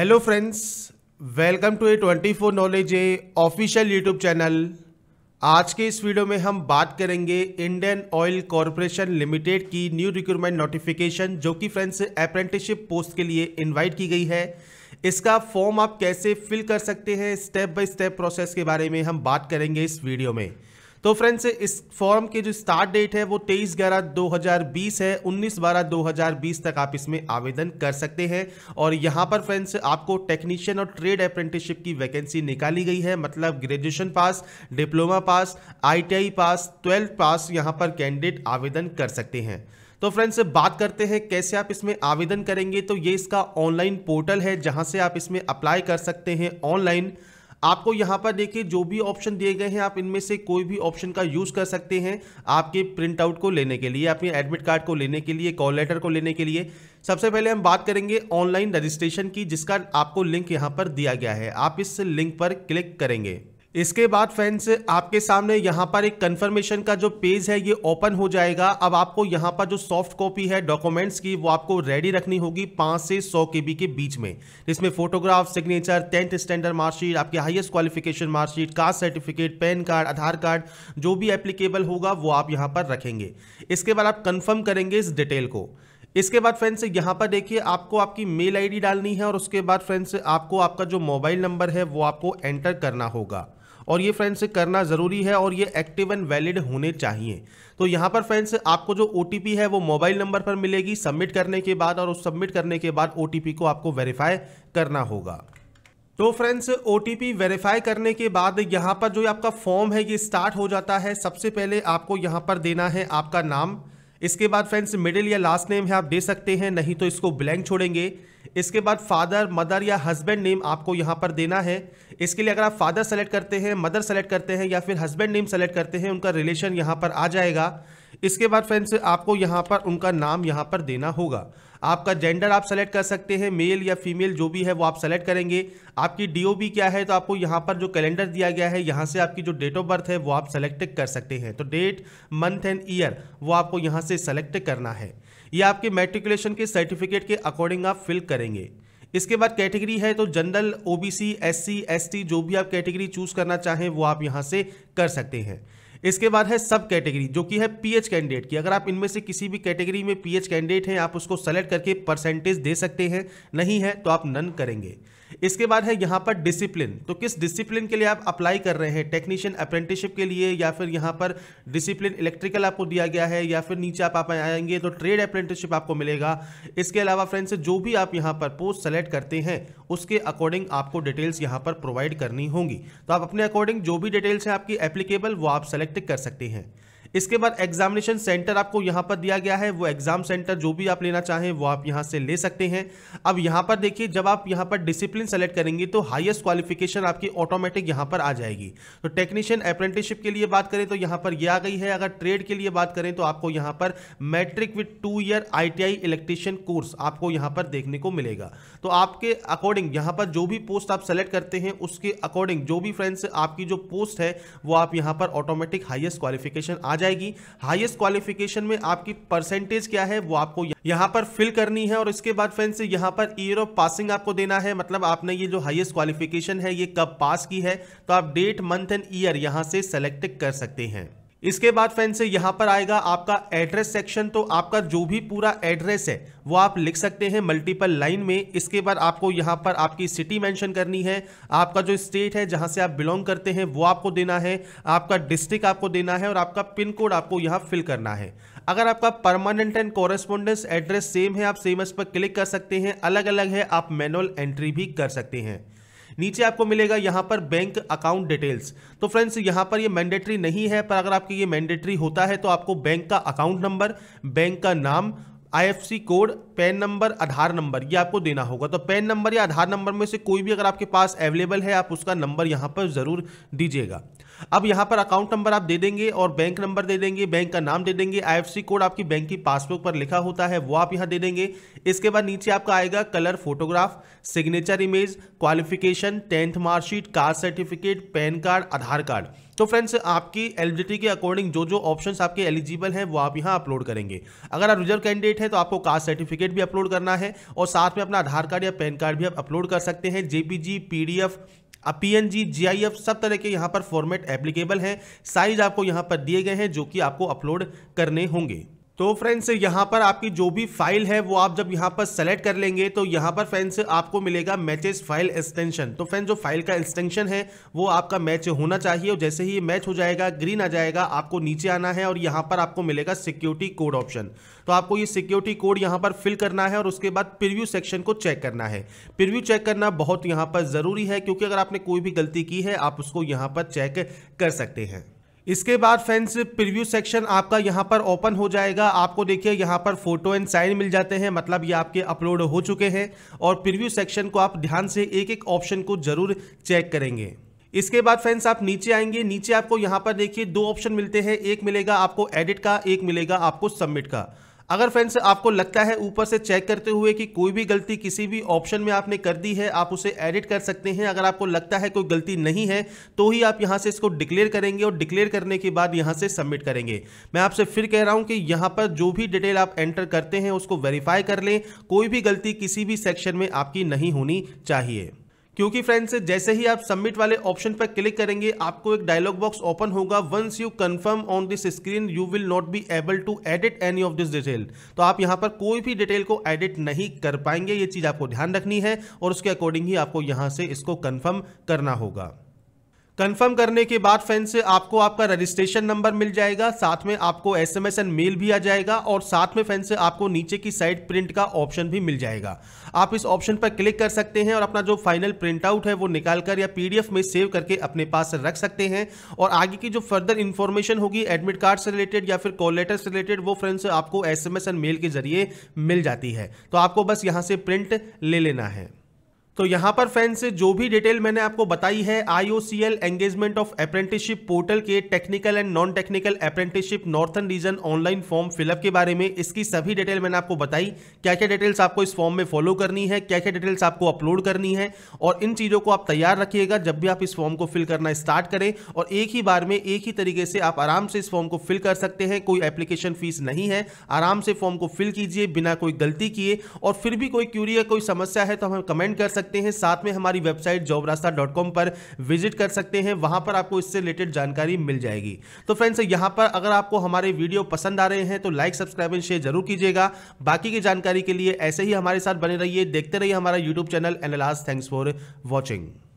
hello friends welcome to A twenty four knowledge A official YouTube channel आज के इस video में हम बात करेंगे इंडियन ऑयल कॉरपोरेशन लिमिटेड की न्यू रिक्रूटमेंट नोटिफिकेशन जो कि फ्रेंड्स अप्रेंटिसशिप पोस्ट के लिए इनवाइट की गई है इसका फॉर्म आप कैसे फिल कर सकते हैं स्टेप बाय स्टेप प्रोसेस के बारे में हम बात करेंगे इस वीडियो में तो फ्रेंड्स इस फॉर्म के जो स्टार्ट डेट है वो तेईस ग्यारह दो हजार बीस है उन्नीस बारह दो हजार बीस तक आप इसमें आवेदन कर सकते हैं और यहाँ पर फ्रेंड्स आपको टेक्नीशियन और ट्रेड अप्रेंटिसशिप की वैकेंसी निकाली गई है मतलब graduation pass diploma pass ITI pass twelfth pass यहाँ पर कैंडिडेट आवेदन कर सकते हैं तो फ्रेंड्स बात करते हैं कैसे आप इसमें आवेदन करेंगे तो ये इसका ऑनलाइन पोर्टल है जहां से आप इसमें अप्लाई कर सकते हैं ऑनलाइन आपको यहाँ पर देखिए जो भी ऑप्शन दिए गए हैं आप इनमें से कोई भी ऑप्शन का यूज़ कर सकते हैं आपके प्रिंटआउट को लेने के लिए अपने एडमिट कार्ड को लेने के लिए कॉल लेटर को लेने के लिए सबसे पहले हम बात करेंगे ऑनलाइन रजिस्ट्रेशन की जिसका आपको लिंक यहाँ पर दिया गया है आप इस लिंक पर क्लिक करेंगे इसके बाद फ्रेंड्स आपके सामने यहाँ पर एक कंफर्मेशन का जो पेज है ये ओपन हो जाएगा अब आपको यहाँ पर जो सॉफ्ट कॉपी है डॉक्यूमेंट्स की वो आपको रेडी रखनी होगी पाँच से सौ के बी के बीच में इसमें photograph signature tenth standard marksheet आपके highest qualification marksheet caste certificate PAN card Aadhaar card जो भी एप्लीकेबल होगा वो आप यहाँ पर रखेंगे इसके बाद आप कन्फर्म करेंगे इस डिटेल को इसके बाद फ्रेंड्स यहाँ पर देखिए आपको आपकी मेल आईडी डालनी है और उसके बाद फ्रेंड्स आपको आपका जो मोबाइल नंबर है वो आपको एंटर करना होगा और ये फ्रेंड्स करना ज़रूरी है और ये एक्टिव एंड वैलिड होने चाहिए तो यहाँ पर फ्रेंड्स आपको जो ओ है वो मोबाइल नंबर पर मिलेगी सबमिट करने के बाद और उस सबमिट करने के बाद ओ को आपको वेरीफाई करना होगा तो फ्रेंड्स ओ टी वेरीफाई करने के बाद यहाँ पर जो आपका फॉर्म है ये स्टार्ट हो जाता है सबसे पहले आपको यहाँ पर देना है आपका नाम इसके बाद फ्रेंड्स मिडिल या लास्ट नेम है आप दे सकते हैं नहीं तो इसको ब्लैंक छोड़ेंगे इसके बाद फादर मदर या हस्बैंड नेम आपको यहाँ पर देना है इसके लिए अगर आप फादर सेलेक्ट करते हैं मदर सेलेक्ट करते हैं या फिर हस्बैंड नेम सेलेक्ट करते हैं उनका रिलेशन यहाँ पर आ जाएगा इसके बाद फ्रेंड्स आपको यहाँ पर उनका नाम यहाँ पर देना होगा आपका जेंडर आप सेलेक्ट कर सकते हैं मेल या फीमेल जो भी है वो आप सेलेक्ट करेंगे आपकी डी क्या है तो आपको यहाँ पर जो कैलेंडर दिया गया है यहाँ से आपकी जो डेट ऑफ बर्थ है वो आप सेलेक्ट कर सकते हैं तो डेट मंथ एंड ईयर वो आपको यहाँ से सेलेक्ट करना है ये आपके मेट्रिकुलेशन के सर्टिफिकेट के अकॉर्डिंग आप फिल करेंगे इसके बाद कैटेगरी है तो जनरल ओबीसी एससी एसटी जो भी आप कैटेगरी चूज करना चाहें वो आप यहां से कर सकते हैं इसके बाद है सब कैटेगरी जो कि है पीएच कैंडिडेट की अगर आप इनमें से किसी भी कैटेगरी में पीएच कैंडिडेट हैं आप उसको सेलेक्ट करके परसेंटेज दे सकते हैं नहीं है तो आप नन करेंगे इसके बाद है यहाँ पर डिसिप्लिन तो किस डिसिप्लिन के लिए आप अप्लाई कर रहे हैं टेक्नीशियन अप्रेंटिसशिप के लिए या फिर यहाँ पर डिसिप्लिन इलेक्ट्रिकल आपको दिया गया है या फिर नीचे आप, आएंगे तो ट्रेड अप्रेंटिसशिप आपको मिलेगा इसके अलावा फ्रेंड्स जो भी आप यहाँ पर पोस्ट सेलेक्ट करते हैं उसके अकॉर्डिंग आपको डिटेल्स यहाँ पर प्रोवाइड करनी होंगी तो आप अपने अकॉर्डिंग जो भी डिटेल्स हैं आपकी एप्लीकेबल वो आप सेलेक्ट व्यक्त कर सकते हैं इसके बाद एग्जामिनेशन सेंटर आपको यहां पर दिया गया है वो एग्जाम सेंटर जो भी आप लेना चाहें वो आप यहां से ले सकते हैं अब यहां पर देखिए जब आप यहां पर डिसिप्लिन सेलेक्ट करेंगे तो हाईएस्ट क्वालिफिकेशन आपकी ऑटोमेटिक यहां पर आ जाएगी तो टेक्नीशियन अप्रेंटिसशिप के लिए बात करें तो यहां पर यह आ गई है अगर ट्रेड के लिए बात करें तो आपको यहां पर मैट्रिक विथ टू ईयर आई इलेक्ट्रीशियन कोर्स आपको यहां पर देखने को मिलेगा तो आपके अकॉर्डिंग यहां पर जो भी पोस्ट आप सेलेक्ट करते हैं उसके अकॉर्डिंग जो भी फ्रेंड्स आपकी जो पोस्ट है वो आप यहां पर ऑटोमेटिक हाइएस्ट क्वालिफिकेशन आ जाएगी हाईएस्ट क्वालिफिकेशन में आपकी परसेंटेज क्या है वो आपको यहाँ पर फिल करनी है और इसके बाद फ्रेंड्स यहाँ पर ईयर ऑफ पासिंग आपको देना है मतलब आपने ये जो हाईएस्ट क्वालिफिकेशन है ये कब पास की है तो आप डेट मंथ एंड ईयर यहाँ से सेलेक्ट कर सकते हैं इसके बाद फ्रेंड से यहाँ पर आएगा आपका एड्रेस सेक्शन तो आपका जो भी पूरा एड्रेस है वो आप लिख सकते हैं मल्टीपल लाइन में इसके बाद आपको यहाँ पर आपकी सिटी मेंशन करनी है आपका जो स्टेट है जहाँ से आप बिलोंग करते हैं वो आपको देना है आपका डिस्ट्रिक्ट आपको देना है और आपका पिन कोड आपको यहाँ फिल करना है अगर आपका permanent and correspondence address same है आप सेम एस पर क्लिक कर सकते हैं अलग अलग है आप मैनुअल एंट्री भी कर सकते हैं नीचे आपको मिलेगा यहां पर बैंक अकाउंट डिटेल्स तो फ्रेंड्स यहां पर ये मैंडेटरी नहीं है पर अगर आपके ये मैंडेटरी होता है तो आपको बैंक का अकाउंट नंबर बैंक का नाम IFSC code PAN number Aadhaar number ये आपको देना होगा तो पैन नंबर या आधार नंबर में से कोई भी अगर आपके पास अवेलेबल है आप उसका नंबर यहाँ पर ज़रूर दीजिएगा अब यहाँ पर अकाउंट नंबर आप दे देंगे और बैंक नंबर दे देंगे बैंक का नाम दे देंगे आई कोड आपकी बैंक की पासबुक पर लिखा होता है वो आप यहाँ दे देंगे इसके बाद नीचे आपका आएगा colour photograph signature image qualification tenth marksheet caste certificate PAN card Aadhaar card तो फ्रेंड्स आपकी एलिजिबिलिटी के अकॉर्डिंग जो जो ऑप्शंस आपके एलिजिबल हैं वो आप यहाँ अपलोड करेंगे अगर आप रिजर्व कैंडिडेट हैं तो आपको कास्ट सर्टिफिकेट भी अपलोड करना है और साथ में अपना आधार कार्ड या पैन कार्ड भी आप अपलोड कर सकते हैं जेपीजी पीडीएफ अब आई एफ सब तरह के यहाँ पर फॉर्मेट एप्लीकेबल हैं साइज आपको यहाँ पर दिए गए हैं जो कि आपको अपलोड करने होंगे तो फ्रेंड्स यहाँ पर आपकी जो भी फाइल है वो आप जब यहाँ पर सेलेक्ट कर लेंगे तो यहाँ पर फ्रेंड्स आपको मिलेगा मैचेस फाइल एक्सटेंशन तो फ्रेंड्स जो फाइल का एक्सटेंशन है वो आपका मैच होना चाहिए और जैसे ही मैच हो जाएगा ग्रीन आ जाएगा आपको नीचे आना है और यहाँ पर आपको मिलेगा सिक्योरिटी कोड ऑप्शन तो आपको ये सिक्योरिटी कोड यहाँ पर फिल करना है और उसके बाद प्रिव्यू सेक्शन को चेक करना है प्रिव्यू चेक करना बहुत यहाँ पर ज़रूरी है क्योंकि अगर आपने कोई भी गलती की है आप उसको यहाँ पर चेक कर सकते हैं इसके बाद फ्रेंड्स प्रीव्यू सेक्शन आपका यहाँ पर ओपन हो जाएगा आपको देखिए यहाँ पर फोटो एंड साइन मिल जाते हैं मतलब ये आपके अपलोड हो चुके हैं और प्रीव्यू सेक्शन को आप ध्यान से एक एक ऑप्शन को जरूर चेक करेंगे इसके बाद फ्रेंड्स आप नीचे आएंगे नीचे आपको यहाँ पर देखिए दो ऑप्शन मिलते हैं एक मिलेगा आपको एडिट का एक मिलेगा आपको सबमिट का अगर फ्रेंड्स आपको लगता है ऊपर से चेक करते हुए कि कोई भी गलती किसी भी ऑप्शन में आपने कर दी है आप उसे एडिट कर सकते हैं अगर आपको लगता है कोई गलती नहीं है तो ही आप यहाँ से इसको डिक्लेयर करेंगे और डिक्लेयर करने के बाद यहाँ से सबमिट करेंगे मैं आपसे फिर कह रहा हूँ कि यहाँ पर जो भी डिटेल आप एंटर करते हैं उसको वेरीफाई कर लें कोई भी गलती किसी भी सेक्शन में आपकी नहीं होनी चाहिए क्योंकि फ्रेंड्स जैसे ही आप सबमिट वाले ऑप्शन पर क्लिक करेंगे आपको एक डायलॉग बॉक्स ओपन होगा once you confirm on this screen you will not be able to edit any of this detail तो आप यहां पर कोई भी डिटेल को एडिट नहीं कर पाएंगे ये चीज़ आपको ध्यान रखनी है और उसके अकॉर्डिंग ही आपको यहां से इसको कन्फर्म करना होगा कंफर्म करने के बाद से आपको आपका रजिस्ट्रेशन नंबर मिल जाएगा साथ में आपको S M S and mail भी आ जाएगा और साथ में से आपको नीचे की साइड प्रिंट का ऑप्शन भी मिल जाएगा आप इस ऑप्शन पर क्लिक कर सकते हैं और अपना जो फाइनल प्रिंट आउट है वो निकाल कर या पीडीएफ में सेव करके अपने पास रख सकते हैं और आगे की जो फर्दर इन्फॉर्मेशन होगी एडमिट कार्ड से रिलेटेड या फिर कॉल लेटर से रिलेटेड वो फ्रेंड्स आपको एस एंड मेल के जरिए मिल जाती है तो आपको बस यहाँ से प्रिंट ले लेना है तो यहाँ पर फ्रेंड्स जो भी डिटेल मैंने आपको बताई है IOCL engagement of apprenticeship portal के technical and non technical apprenticeship northern region online form fill up के बारे में इसकी सभी डिटेल मैंने आपको बताई क्या क्या डिटेल्स आपको इस फॉर्म में फॉलो करनी है क्या क्या डिटेल्स आपको अपलोड करनी है और इन चीज़ों को आप तैयार रखिएगा जब भी आप इस फॉर्म को फिल करना स्टार्ट करें और एक ही बार में एक ही तरीके से आप आराम से इस फॉर्म को फिल कर सकते हैं कोई एप्लीकेशन फीस नहीं है आराम से फॉर्म को फिल कीजिए बिना कोई गलती किए और फिर भी कोई क्यूरी या कोई समस्या है तो हमें कमेंट कर सकते सकते हैं साथ में हमारी website job Rasta dot com पर विजिट कर सकते हैं वहां पर आपको इससे रिलेटेड जानकारी मिल जाएगी तो फ्रेंड्स यहां पर अगर आपको हमारे वीडियो पसंद आ रहे हैं तो लाइक सब्सक्राइब एंड शेयर जरूर कीजिएगा बाकी की जानकारी के लिए ऐसे ही हमारे साथ बने रहिए देखते रहिए हमारा YouTube channel and last thanks for watching